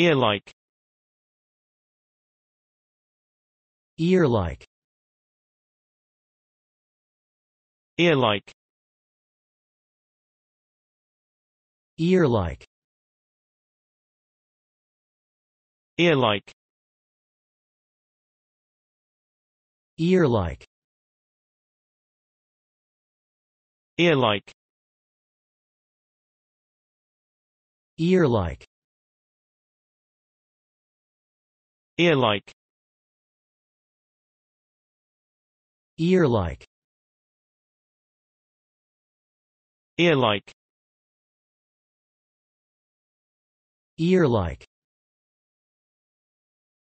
Ear-like Ear-like Ear-like Ear-like Ear-like Ear-like Ear-like Ear-like Ear-like Ear-like Ear-like Ear-like